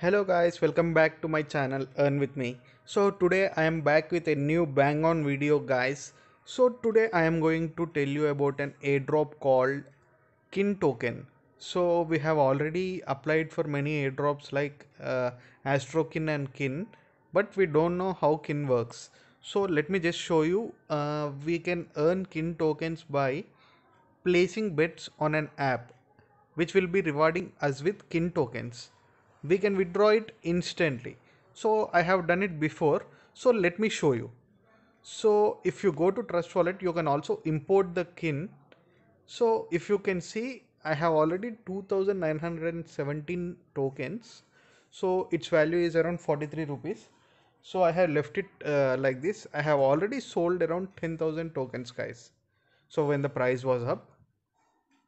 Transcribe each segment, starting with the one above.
hello guys welcome back to my channel earn with me so today i am back with a new bang on video guys so today i am going to tell you about an airdrop called kin token so we have already applied for many airdrops like uh, astrokin and kin but we don't know how kin works so let me just show you uh, we can earn kin tokens by placing bets on an app which will be rewarding us with kin tokens we can withdraw it instantly so I have done it before so let me show you so if you go to trust wallet you can also import the kin so if you can see I have already 2917 tokens so its value is around 43 rupees so I have left it uh, like this I have already sold around 10,000 tokens guys so when the price was up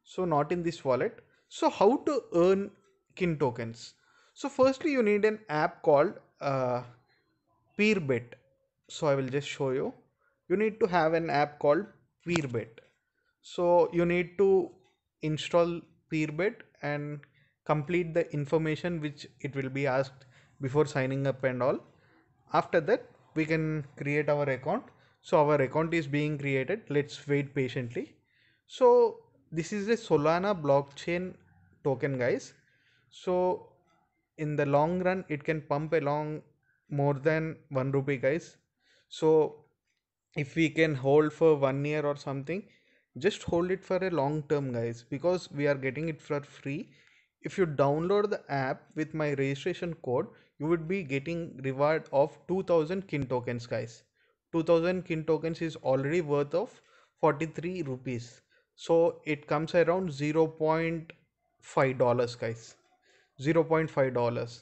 so not in this wallet so how to earn kin tokens so firstly you need an app called uh, peerbit so i will just show you you need to have an app called peerbit so you need to install peerbit and complete the information which it will be asked before signing up and all after that we can create our account so our account is being created let's wait patiently so this is a solana blockchain token guys so in the long run it can pump along more than 1 rupee guys so if we can hold for one year or something just hold it for a long term guys because we are getting it for free if you download the app with my registration code you would be getting reward of 2000 kin tokens guys 2000 kin tokens is already worth of 43 rupees so it comes around 0.5 dollars guys $0.5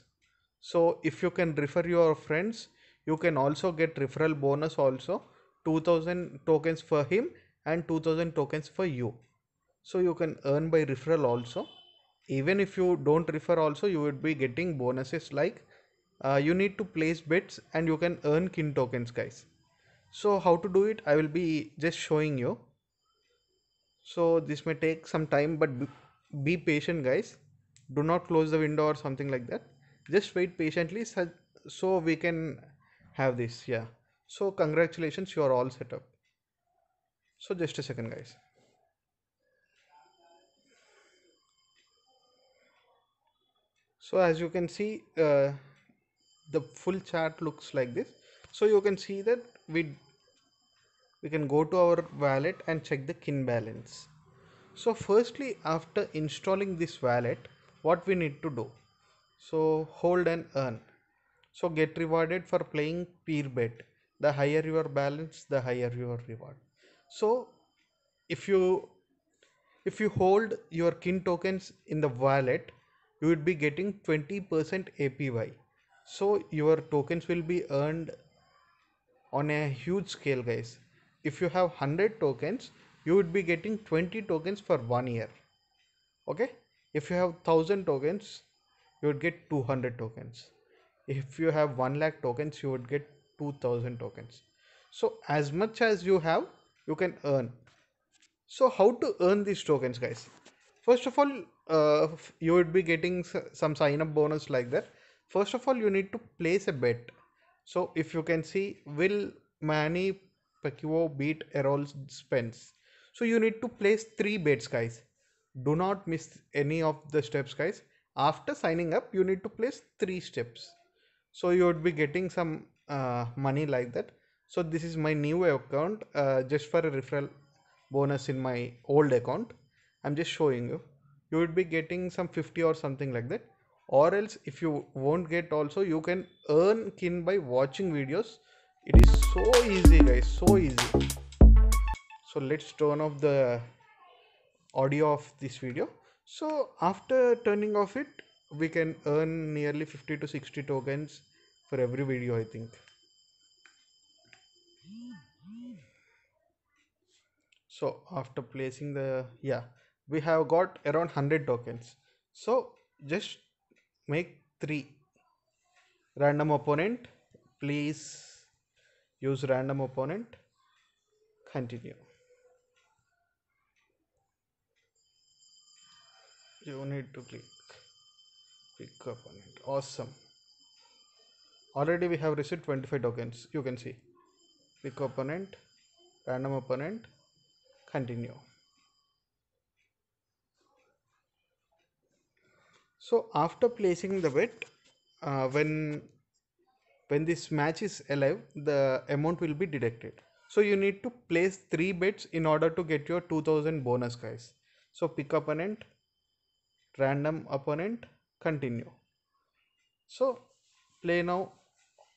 so if you can refer your friends you can also get referral bonus also 2000 tokens for him and 2000 tokens for you so you can earn by referral also even if you don't refer also you would be getting bonuses like uh, you need to place bets and you can earn kin tokens guys so how to do it i will be just showing you so this may take some time but be patient guys do not close the window or something like that just wait patiently so we can have this yeah so congratulations you are all set up so just a second guys so as you can see uh, the full chart looks like this so you can see that we we can go to our wallet and check the kin balance so firstly after installing this wallet what we need to do so hold and earn so get rewarded for playing peer bet the higher your balance the higher your reward so if you if you hold your kin tokens in the wallet you would be getting 20% apy so your tokens will be earned on a huge scale guys if you have 100 tokens you would be getting 20 tokens for one year okay if you have 1000 tokens you would get 200 tokens if you have 1 lakh tokens you would get 2000 tokens so as much as you have you can earn so how to earn these tokens guys first of all uh, you would be getting some sign up bonus like that first of all you need to place a bet so if you can see will Manny Pacquiao beat Errol Spence so you need to place three bets guys do not miss any of the steps guys after signing up you need to place three steps so you would be getting some uh, money like that so this is my new account uh, just for a referral bonus in my old account i'm just showing you you would be getting some 50 or something like that or else if you won't get also you can earn kin by watching videos it is so easy guys so easy so let's turn off the audio of this video so after turning off it we can earn nearly 50 to 60 tokens for every video I think so after placing the yeah we have got around 100 tokens so just make three random opponent please use random opponent continue you need to click pick up on it awesome already we have received 25 tokens you can see pick opponent random opponent continue so after placing the bet uh, when when this match is alive the amount will be deducted so you need to place three bets in order to get your 2000 bonus guys so pick opponent random opponent continue so play now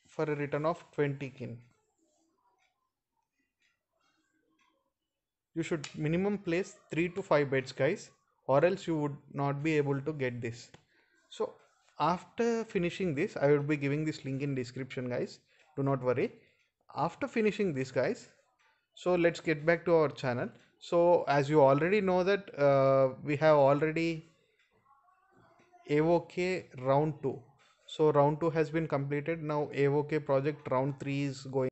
for a return of 20 kin you should minimum place 3 to 5 bets guys or else you would not be able to get this so after finishing this i will be giving this link in description guys do not worry after finishing this guys so let's get back to our channel so as you already know that uh, we have already AOK round 2. So round 2 has been completed. Now AOK project round 3 is going